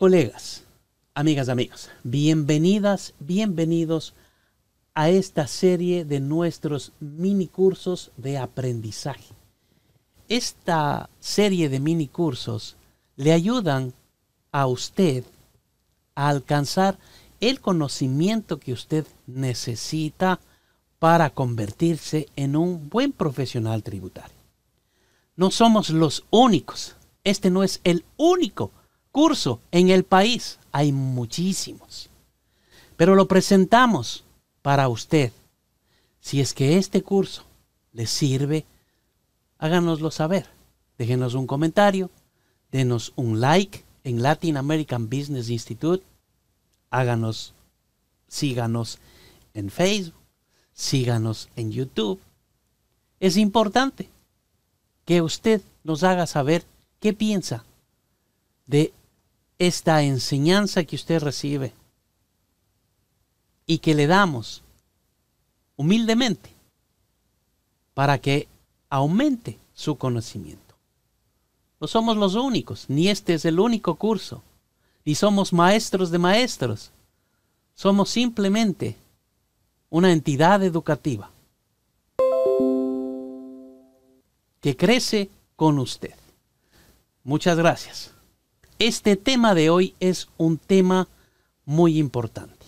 Colegas, amigas, amigos, bienvenidas, bienvenidos a esta serie de nuestros mini cursos de aprendizaje. Esta serie de mini cursos le ayudan a usted a alcanzar el conocimiento que usted necesita para convertirse en un buen profesional tributario. No somos los únicos. Este no es el único curso en el país. Hay muchísimos. Pero lo presentamos para usted. Si es que este curso le sirve, háganoslo saber. Déjenos un comentario, denos un like en Latin American Business Institute. Háganos, síganos en Facebook, síganos en YouTube. Es importante que usted nos haga saber qué piensa de esta enseñanza que usted recibe y que le damos humildemente para que aumente su conocimiento. No somos los únicos, ni este es el único curso, ni somos maestros de maestros. Somos simplemente una entidad educativa que crece con usted. Muchas gracias. Este tema de hoy es un tema muy importante.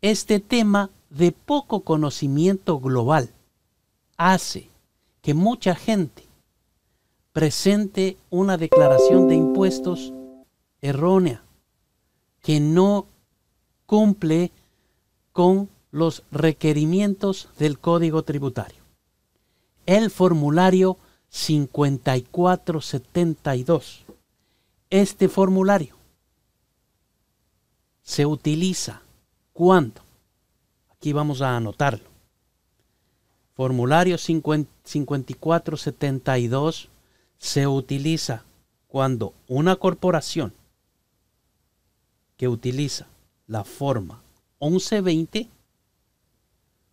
Este tema de poco conocimiento global hace que mucha gente presente una declaración de impuestos errónea que no cumple con los requerimientos del Código Tributario. El formulario 5472 este formulario se utiliza cuando, aquí vamos a anotarlo, formulario 5472 se utiliza cuando una corporación que utiliza la forma 1120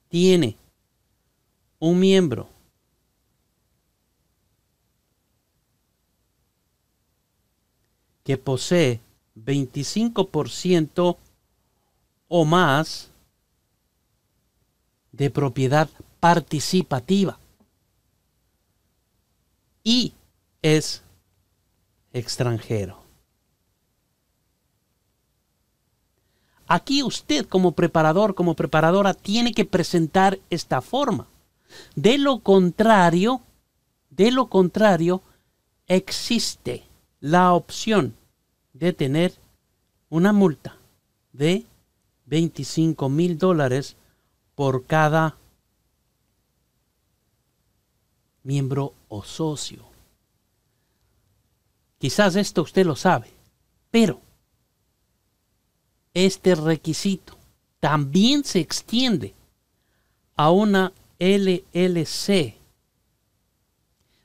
tiene un miembro que posee 25% o más de propiedad participativa y es extranjero. Aquí usted como preparador, como preparadora, tiene que presentar esta forma. De lo contrario, de lo contrario, existe la opción de tener una multa de 25 mil dólares por cada miembro o socio. Quizás esto usted lo sabe, pero este requisito también se extiende a una LLC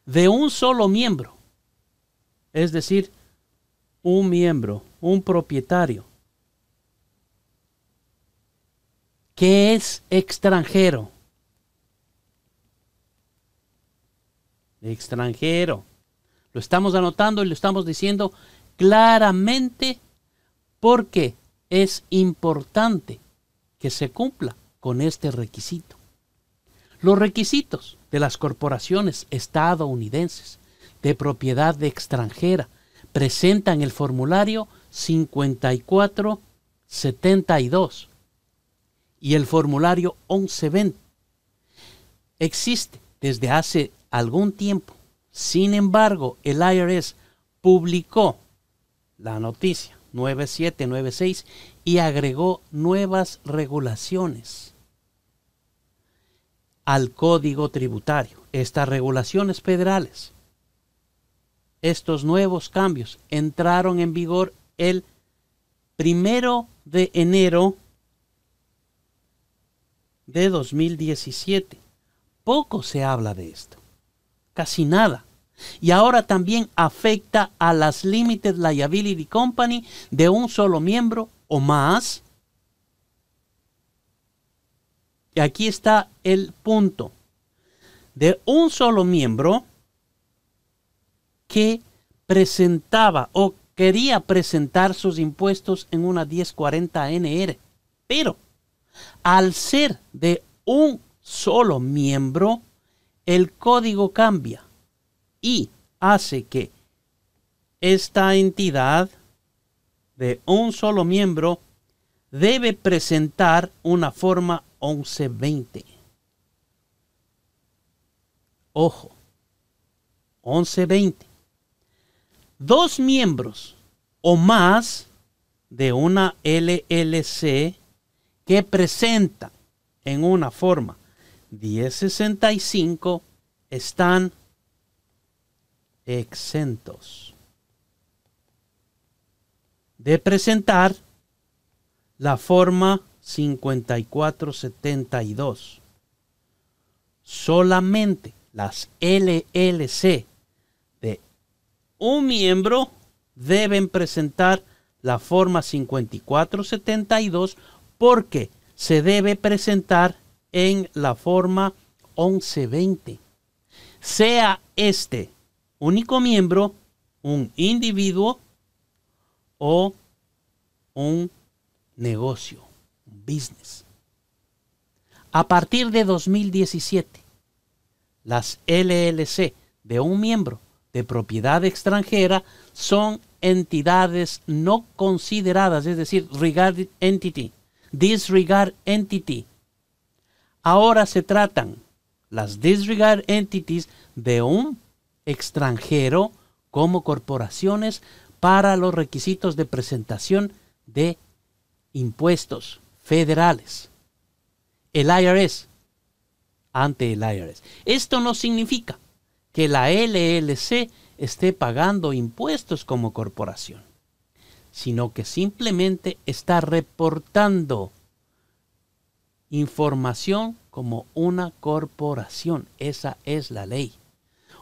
de un solo miembro es decir, un miembro, un propietario. que es extranjero? Extranjero. Lo estamos anotando y lo estamos diciendo claramente porque es importante que se cumpla con este requisito. Los requisitos de las corporaciones estadounidenses de propiedad de extranjera. Presentan el formulario 5472 y el formulario 1120. Existe desde hace algún tiempo. Sin embargo, el IRS publicó la noticia 9796 y agregó nuevas regulaciones al Código Tributario. Estas regulaciones federales estos nuevos cambios entraron en vigor el primero de enero de 2017. Poco se habla de esto, casi nada. Y ahora también afecta a las Limited Liability Company de un solo miembro o más. Y aquí está el punto. De un solo miembro que presentaba o quería presentar sus impuestos en una 1040 NR. Pero al ser de un solo miembro, el código cambia y hace que esta entidad de un solo miembro debe presentar una forma 1120. Ojo, 1120 dos miembros o más de una LLC que presenta en una forma 1065 están exentos de presentar la forma 5472. Solamente las LLC un miembro deben presentar la forma 5472 porque se debe presentar en la forma 1120. Sea este único miembro un individuo o un negocio, un business. A partir de 2017, las LLC de un miembro de propiedad extranjera son entidades no consideradas, es decir, regard entity, disregard entity. Ahora se tratan las disregard entities de un extranjero como corporaciones para los requisitos de presentación de impuestos federales. El IRS ante el IRS. Esto no significa que la LLC esté pagando impuestos como corporación, sino que simplemente está reportando información como una corporación. Esa es la ley.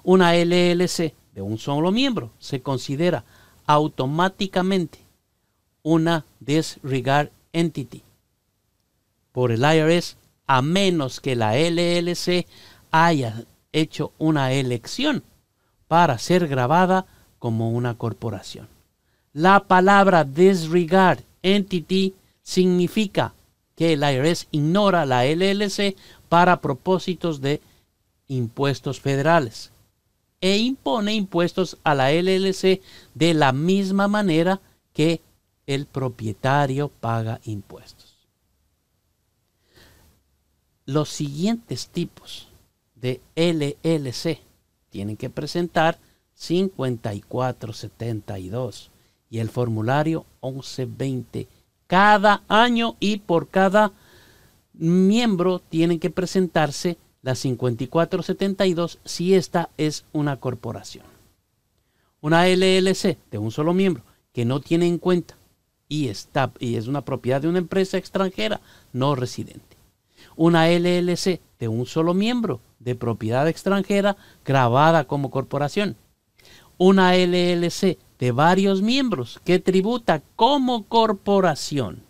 Una LLC de un solo miembro se considera automáticamente una disregard entity por el IRS a menos que la LLC haya hecho una elección para ser grabada como una corporación. La palabra disregard entity significa que el IRS ignora la LLC para propósitos de impuestos federales e impone impuestos a la LLC de la misma manera que el propietario paga impuestos. Los siguientes tipos de LLC, tienen que presentar 5472 y el formulario 1120 cada año y por cada miembro tienen que presentarse la 5472 si esta es una corporación. Una LLC de un solo miembro que no tiene en cuenta y, está, y es una propiedad de una empresa extranjera no residente. Una LLC de un solo miembro de propiedad extranjera grabada como corporación. Una LLC de varios miembros que tributa como corporación.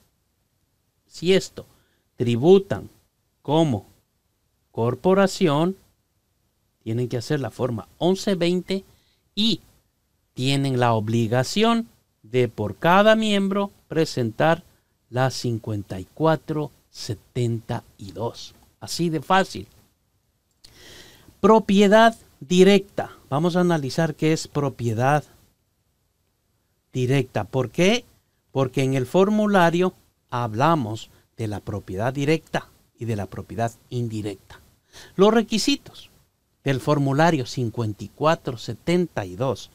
Si esto tributan como corporación, tienen que hacer la forma 1120 y tienen la obligación de por cada miembro presentar la 5472. Así de fácil. Propiedad directa. Vamos a analizar qué es propiedad directa. ¿Por qué? Porque en el formulario hablamos de la propiedad directa y de la propiedad indirecta. Los requisitos del formulario 5472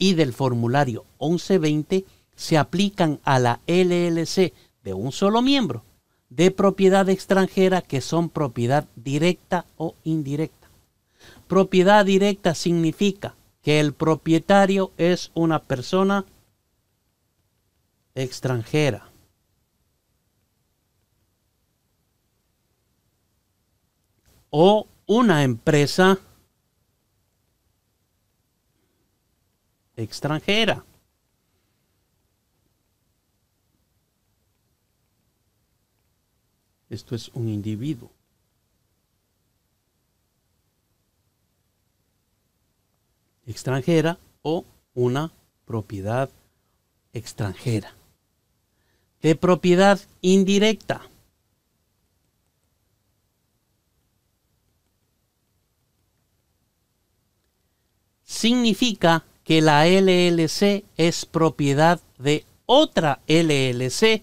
y del formulario 1120 se aplican a la LLC de un solo miembro de propiedad extranjera que son propiedad directa o indirecta. Propiedad directa significa que el propietario es una persona extranjera. O una empresa extranjera. Esto es un individuo. extranjera o una propiedad extranjera. De propiedad indirecta. Significa que la LLC es propiedad de otra LLC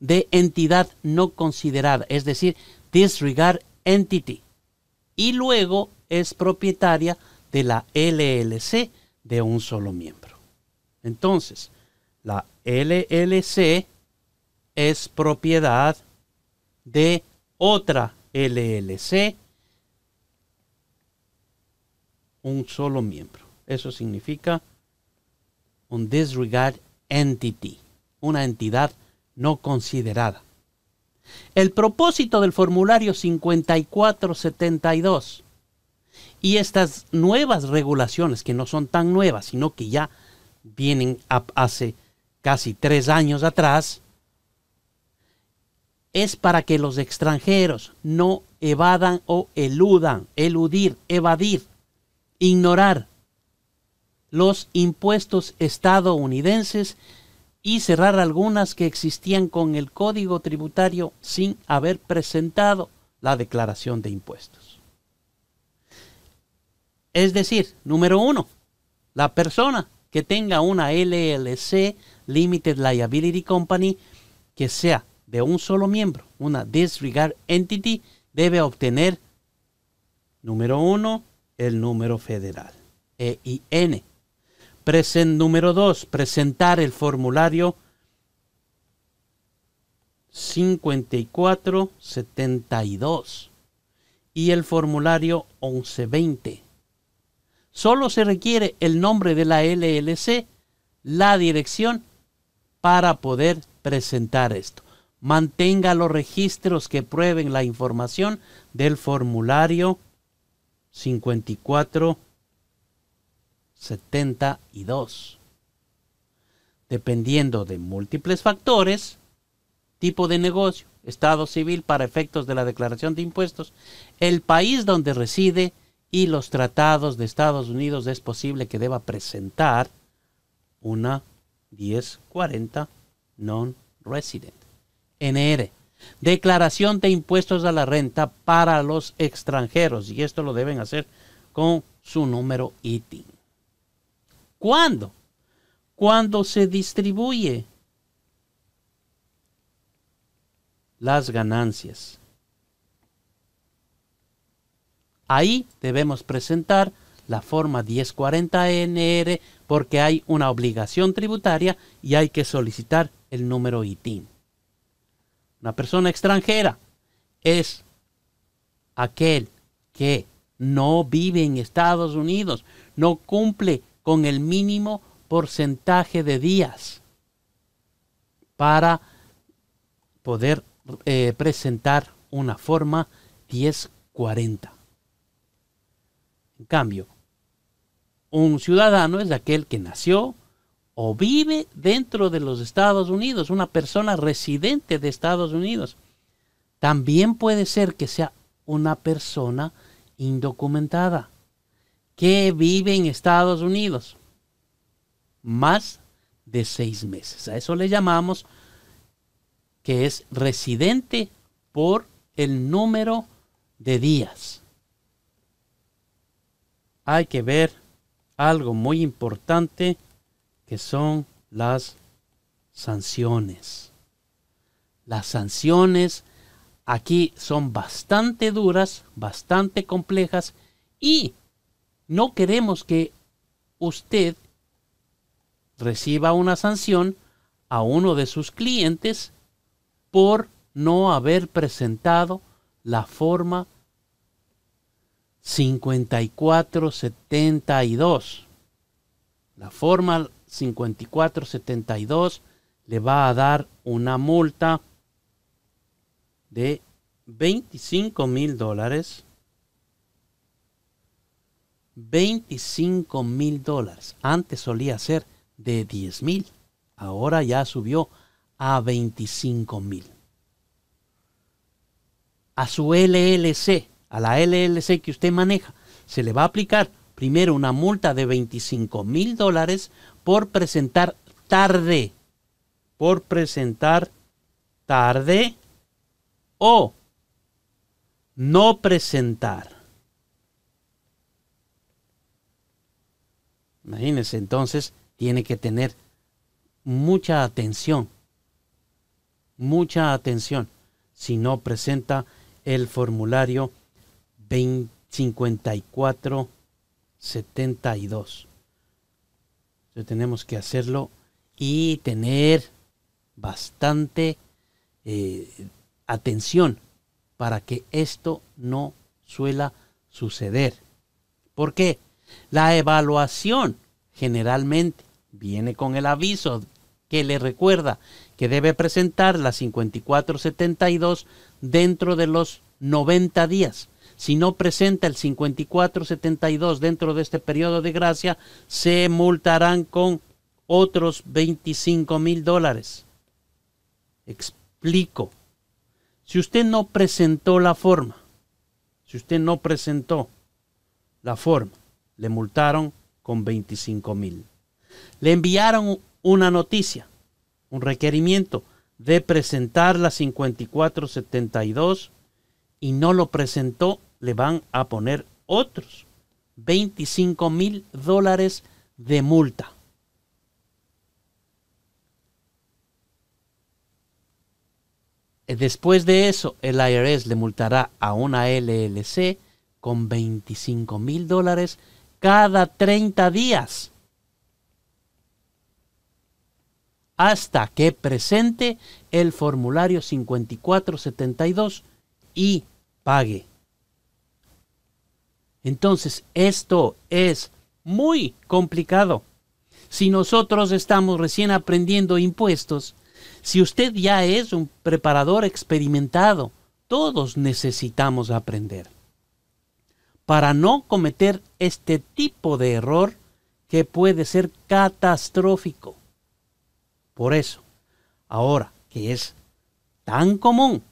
de entidad no considerada, es decir, disregard entity. Y luego es propietaria de de la LLC de un solo miembro. Entonces, la LLC es propiedad de otra LLC, un solo miembro. Eso significa un disregard entity, una entidad no considerada. El propósito del formulario 5472 y estas nuevas regulaciones, que no son tan nuevas, sino que ya vienen hace casi tres años atrás, es para que los extranjeros no evadan o eludan, eludir, evadir, ignorar los impuestos estadounidenses y cerrar algunas que existían con el código tributario sin haber presentado la declaración de impuestos. Es decir, número uno, la persona que tenga una LLC, Limited Liability Company, que sea de un solo miembro, una disregard entity, debe obtener, número uno, el número federal, EIN. número dos, presentar el formulario 5472 y el formulario 1120 Solo se requiere el nombre de la LLC, la dirección, para poder presentar esto. Mantenga los registros que prueben la información del formulario 5472. Dependiendo de múltiples factores, tipo de negocio, estado civil para efectos de la declaración de impuestos, el país donde reside, y los tratados de Estados Unidos es posible que deba presentar una 1040 non-resident. NR. Declaración de impuestos a la renta para los extranjeros. Y esto lo deben hacer con su número ITIN. ¿Cuándo? Cuando se distribuye las ganancias Ahí debemos presentar la forma 1040NR porque hay una obligación tributaria y hay que solicitar el número ITIN. Una persona extranjera es aquel que no vive en Estados Unidos, no cumple con el mínimo porcentaje de días para poder eh, presentar una forma 1040. En cambio, un ciudadano es aquel que nació o vive dentro de los Estados Unidos, una persona residente de Estados Unidos. También puede ser que sea una persona indocumentada que vive en Estados Unidos más de seis meses. A eso le llamamos que es residente por el número de días hay que ver algo muy importante que son las sanciones. Las sanciones aquí son bastante duras, bastante complejas y no queremos que usted reciba una sanción a uno de sus clientes por no haber presentado la forma 5472. La forma 5472 le va a dar una multa de 25 mil dólares. 25 mil dólares. Antes solía ser de 10 mil. Ahora ya subió a 25 mil. A su LLC, a la LLC que usted maneja, se le va a aplicar primero una multa de 25 mil dólares por presentar tarde, por presentar tarde o no presentar. Imagínense, entonces tiene que tener mucha atención, mucha atención si no presenta el formulario 5472 Entonces tenemos que hacerlo y tener bastante eh, atención para que esto no suela suceder. ¿Por qué? La evaluación generalmente viene con el aviso que le recuerda que debe presentar la 5472 dentro de los 90 días. Si no presenta el 5472 dentro de este periodo de gracia, se multarán con otros 25 mil dólares. Explico. Si usted no presentó la forma, si usted no presentó la forma, le multaron con 25 mil. Le enviaron una noticia, un requerimiento de presentar la 5472 y no lo presentó, le van a poner otros 25 mil dólares de multa. Eh, después de eso, el IRS le multará a una LLC con 25 mil dólares cada 30 días. Hasta que presente el formulario 5472 y pague. Entonces, esto es muy complicado. Si nosotros estamos recién aprendiendo impuestos, si usted ya es un preparador experimentado, todos necesitamos aprender para no cometer este tipo de error que puede ser catastrófico. Por eso, ahora que es tan común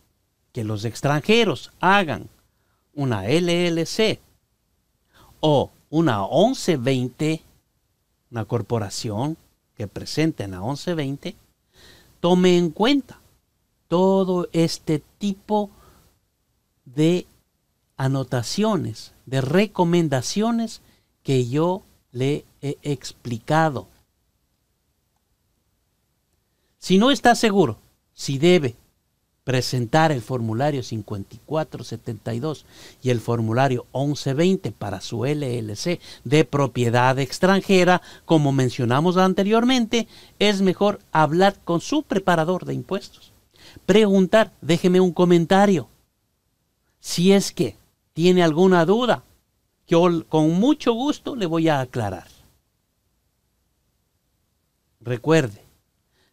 que los extranjeros hagan una LLC o una 1120, una corporación que presenten en la 1120, tome en cuenta todo este tipo de anotaciones, de recomendaciones que yo le he explicado. Si no está seguro si debe presentar el formulario 5472 y el formulario 1120 para su LLC de propiedad extranjera, como mencionamos anteriormente, es mejor hablar con su preparador de impuestos. Preguntar, déjeme un comentario. Si es que tiene alguna duda, yo con mucho gusto le voy a aclarar. Recuerde,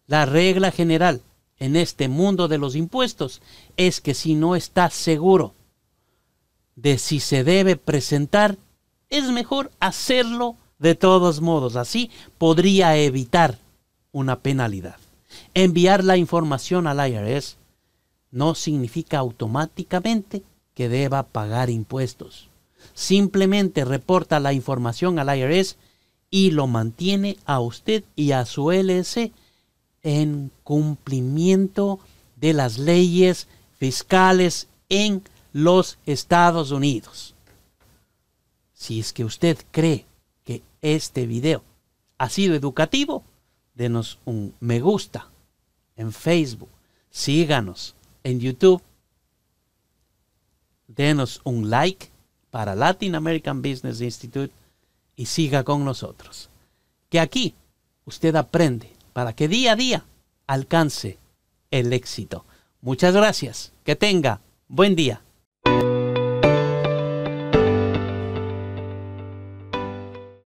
la regla general en este mundo de los impuestos es que si no está seguro de si se debe presentar, es mejor hacerlo de todos modos. Así podría evitar una penalidad. Enviar la información al IRS no significa automáticamente que deba pagar impuestos. Simplemente reporta la información al IRS y lo mantiene a usted y a su LLC en cumplimiento de las leyes fiscales en los Estados Unidos. Si es que usted cree que este video ha sido educativo, denos un me gusta en Facebook, síganos en YouTube, denos un like para Latin American Business Institute y siga con nosotros. Que aquí usted aprende para que día a día alcance el éxito. Muchas gracias. Que tenga buen día.